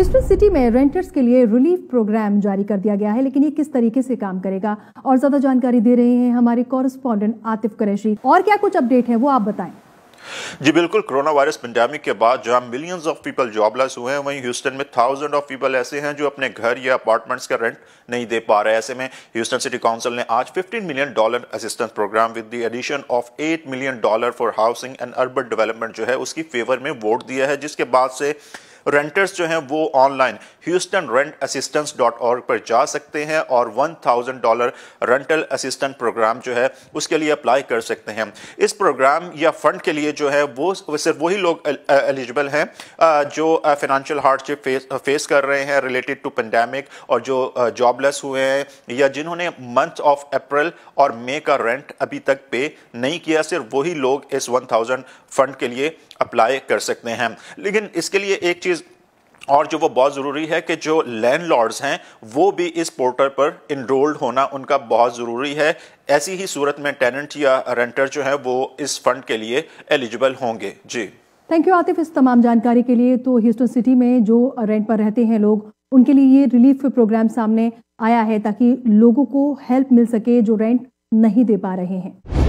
Houston city में renters के लिए रिलीफ प्रोग्राम जारी कर दिया गया है लेकिन ये किस तरीके से काम करेगा और ज्यादा जानकारी दे रहे हैं हमारे कॉरेस्पॉन्डेंट आतिफ कुरैशी और क्या कुछ अपडेट है वो आप बताएं जी बिल्कुल कोरोना वायरस पेंडेमिक के बाद जहां मिलियंस ऑफ पीपल जॉबलेस हुए हैं वहीं ह्यूस्टन में थाउजेंड ऑफ पीपल ऐसे हैं जो अपने घर या अपार्टमेंट्स का रेंट नहीं दे पा रहे ऐसे में ह्यूस्टन सिटी काउंसिल ने आज 15 million dollar assistance program with the addition of 8 million dollar for housing and urban development जो है उसकी फेवर में वोट दिया है जिसके बाद से रेंटर्स जो हैं वो online Houston rent assistance dot org पर जा सकते हैं और one thousand dollar rental assistant program जो है उसके लिए अप्लाई कर सकते हैं इस प्रोग्राम या फंड के लिए जो है वो सिर्फ वही लोग एलिजिबल हैं जो फाइनेंशियल हार्डशिप फेस फेस कर रहे हैं रिलेटेड टू पेंडेमिक और जो जॉबलेस हुए हैं या जिन्होंने मंथ ऑफ अप्रैल और मई का रेंट अभी तक पे नहीं किया सिर्फ वही लोग इस थाउजेंड फंड के लिए अप्लाई कर सकते हैं लेकिन इसके लिए एक चीज़ और जो वो बहुत ज़रूरी है कि जो लैंड हैं वो भी इस पोर्टल पर इनरोल्ड होना उनका बहुत ज़रूरी है ऐसी ही सूरत में टेनेंट या रेंटर जो है वो इस फंड के लिए एलिजिबल होंगे जी थैंक यू आतिफ इस तमाम जानकारी के लिए तो ह्यूस्टन सिटी में जो रेंट पर रहते हैं लोग उनके लिए ये रिलीफ प्रोग्राम सामने आया है ताकि लोगों को हेल्प मिल सके जो रेंट नहीं दे पा रहे हैं